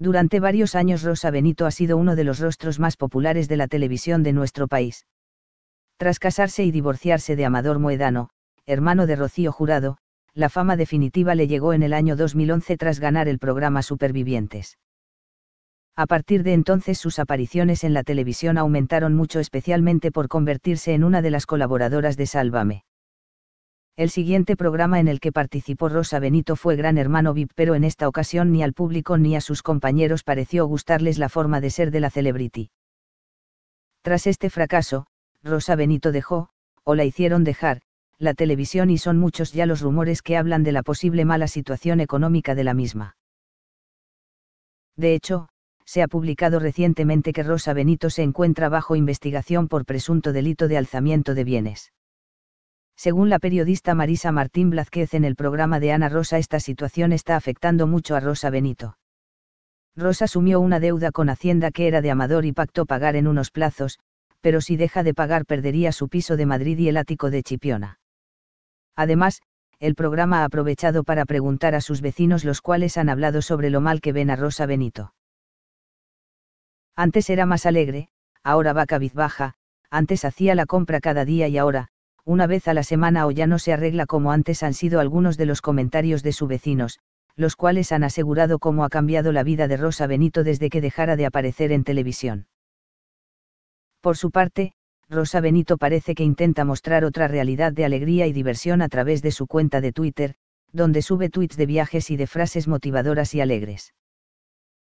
Durante varios años Rosa Benito ha sido uno de los rostros más populares de la televisión de nuestro país. Tras casarse y divorciarse de Amador Moedano, hermano de Rocío Jurado, la fama definitiva le llegó en el año 2011 tras ganar el programa Supervivientes. A partir de entonces sus apariciones en la televisión aumentaron mucho especialmente por convertirse en una de las colaboradoras de Sálvame. El siguiente programa en el que participó Rosa Benito fue Gran Hermano VIP, pero en esta ocasión ni al público ni a sus compañeros pareció gustarles la forma de ser de la celebrity. Tras este fracaso, Rosa Benito dejó, o la hicieron dejar, la televisión y son muchos ya los rumores que hablan de la posible mala situación económica de la misma. De hecho, se ha publicado recientemente que Rosa Benito se encuentra bajo investigación por presunto delito de alzamiento de bienes. Según la periodista Marisa Martín Blázquez en el programa de Ana Rosa, esta situación está afectando mucho a Rosa Benito. Rosa asumió una deuda con Hacienda que era de Amador y pactó pagar en unos plazos, pero si deja de pagar perdería su piso de Madrid y el ático de Chipiona. Además, el programa ha aprovechado para preguntar a sus vecinos los cuales han hablado sobre lo mal que ven a Rosa Benito. Antes era más alegre, ahora va cabizbaja, antes hacía la compra cada día y ahora, una vez a la semana o ya no se arregla como antes han sido algunos de los comentarios de sus vecinos, los cuales han asegurado cómo ha cambiado la vida de Rosa Benito desde que dejara de aparecer en televisión. Por su parte, Rosa Benito parece que intenta mostrar otra realidad de alegría y diversión a través de su cuenta de Twitter, donde sube tweets de viajes y de frases motivadoras y alegres.